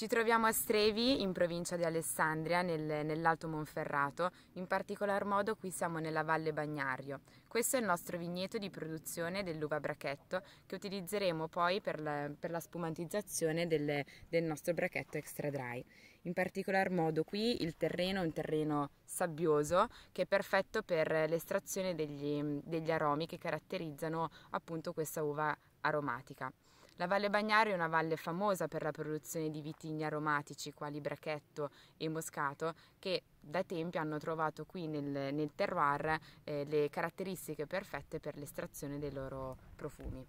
Ci troviamo a Strevi, in provincia di Alessandria, nel, nell'Alto Monferrato, in particolar modo qui siamo nella Valle Bagnario. Questo è il nostro vigneto di produzione dell'uva brachetto che utilizzeremo poi per la, per la spumantizzazione del, del nostro brachetto extra dry. In particolar modo qui il terreno è un terreno sabbioso che è perfetto per l'estrazione degli, degli aromi che caratterizzano appunto questa uva aromatica. La Valle Bagnaria è una valle famosa per la produzione di vitigni aromatici quali brachetto e moscato che da tempi hanno trovato qui nel, nel terroir eh, le caratteristiche perfette per l'estrazione dei loro profumi.